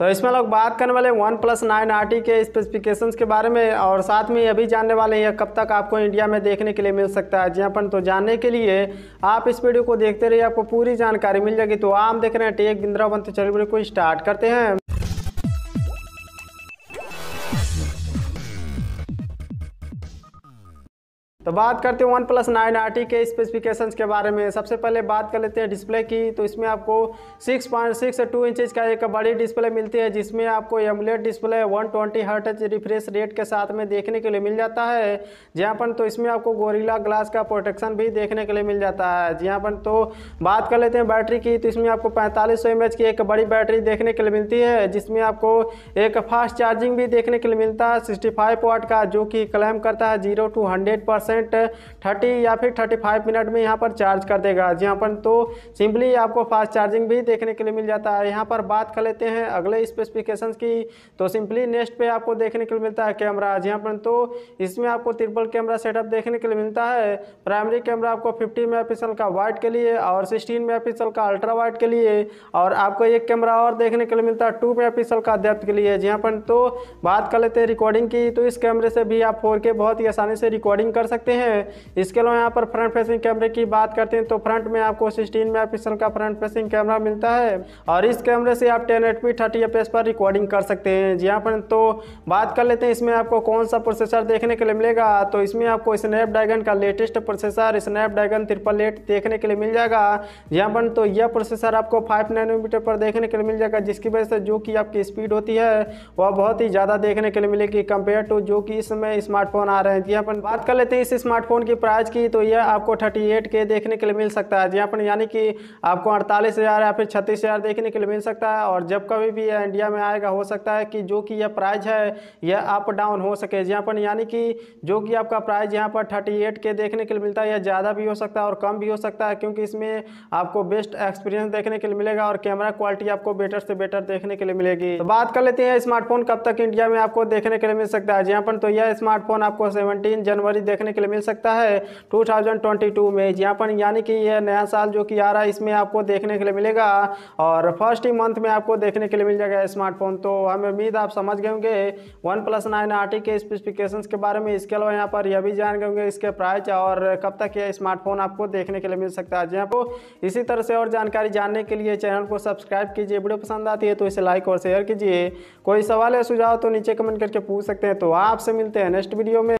तो इसमें लोग बात करने वाले OnePlus nine R T के स्पेसिफिकेशंस के बारे में और साथ में ये भी जानने वाले हैं कब तक आपको इंडिया में देखने के लिए मिल सकता है जी अपन हाँ, तो जानने के लिए आप इस वीडियो को देखते रहिए आपको पूरी जानकारी मिल जाएगी तो आप देख रहे हैं टेक बिंद्रा बन चलिए वीडियो को स्टार्ट करते हैं तो बात करते हैं OnePlus nine R T के स्पेसिफिकेशंस के बारे में सबसे पहले बात कर लेते हैं डिस्प्ले की तो इसमें आपको 6.6 पॉइंट सिक्स टू इंचज़ का एक बड़ी डिस्प्ले मिलती है जिसमें आपको AMOLED display 120 twenty hertz refresh rate के साथ में देखने के लिए मिल जाता है जहाँ पर तो इसमें आपको गोरीला ग्लास का प्रोटेक्शन भी देखने के लिए मिल जाता है जहाँ पर तो बात कर लेते हैं बैटरी की तो इसमें आपको पैंतालीस सौ की एक बड़ी बैटरी देखने के लिए मिलती है जिसमें आपको एक फास्ट चार्जिंग भी देखने के लिए मिलता है सिक्सटी फाइव का जो कि क्लेम करता है zero to hundred percent thirty या फिर थर्टी फाइव मिनट में यहाँ पर चार्ज कर देगा जी यहाँ पर तो सिंपली आपको फास्ट चार्जिंग भी देखने के लिए मिल जाता है यहाँ पर बात कर लेते हैं अगले स्पेसिफिकेशन की तो सिंपली नेक्स्ट पे आपको देखने के लिए मिलता है कैमरा जी यहाँ पर तो इसमें आपको ट्रिपल कैमरा सेटअप देखने के लिए मिलता है प्राइमरी कैमरा आपको फिफ्टी मेगा का वाइट के लिए और सिक्सटीन मेगा का अल्ट्रा वाइट के लिए और आपको एक कैमरा और देखने के लिए मिलता है टू मेगा का डेप्थ के लिए जी यहाँ पर तो बात कर लेते हैं रिकॉर्डिंग की तो इस कैमरे से भी आप फोर बहुत ही आसानी से रिकॉर्डिंग कर सकते सकते हैं इसके अलावा यहाँ पर फ्रंट फेसिंग कैमरे की बात करते हैं तो फ्रंट में आपको सिक्सटीन मेगा का फ्रंट फेसिंग कैमरा मिलता है और इस कैमरे से आप टेन एट पी थर्टी पर रिकॉर्डिंग कर सकते हैं जी हाँ फ्रेंड तो बात कर लेते हैं इसमें आपको कौन सा प्रोसेसर देखने के लिए मिलेगा तो इसमें आपको स्नैपड्रैगन का latest processor Snapdragon triple eight देखने के लिए मिल जाएगा जी हाँ फ्रेंड तो यह प्रोसेसर आपको फाइव नाइनोमीटर पर देखने के लिए मिल जाएगा जिसकी वजह से जो कि आपकी स्पीड होती है वह बहुत ही ज़्यादा देखने के लिए मिलेगी कंपेयर टू जो कि इस समय स्मार्टफोन आ रहे हैं जी हाँ अपन बात कर लेते हैं इस स्मार्टफोन की प्राइस की तो यह आपको थर्टी एट के देखने के लिए मिल सकता है जी अपन हाँ, यानी कि आपको अड़तालीस हज़ार या फिर छत्तीस हज़ार देखने के लिए मिल सकता है और जब कभी भी यह इंडिया में आएगा हो सकता है कि जो कि यह प्राइस है यह अप डाउन हो सके जी हाँ यानी कि जो कि आपका प्राइज़ यहाँ पर थर्टी के देखने के लिए मिलता है यह ज़्यादा भी हो सकता है और कम भी हो सकता है क्योंकि इसमें आपको बेस्ट एक्सपीरियंस देखने के लिए मिलेगा और कैमरा क्वालिटी आपको बेटर से बेटर देखने के लिए मिलेगी तो बात कर लेते हैं स्मार्टफोन कब तक इंडिया में आपको देखने के लिए मिल सकता है जी अपन हाँ, तो यह स्मार्टफोन आपको 17 जनवरी देखने के के लिए मिल सकता है 2022 में पर यानी कि यह नया साल जो कि आ रहा है इसमें आपको देखने के लिए मिलेगा और फर्स्ट ही मंथ में आपको देखने के लिए मिल जाएगा स्मार्टफोन तो हमें उम्मीद आप समझ गए होंगे वन प्लस नाइन आर के स्पेसिफिकेशन के बारे में इसके अलावा यहाँ पर यह भी जान गए होंगे इसके प्राइस और कब तक यह स्मार्टफोन आपको देखने के लिए मिल सकता है जी आपको हाँ, तो इसी तरह से और जानकारी जानने के लिए चैनल को सब्सक्राइब कीजिए वीडियो पसंद आती है तो इसे लाइक और शेयर कीजिए कोई सवाल या सुझाव तो नीचे कमेंट करके पूछ सकते हैं तो आपसे मिलते हैं नेक्स्ट वीडियो में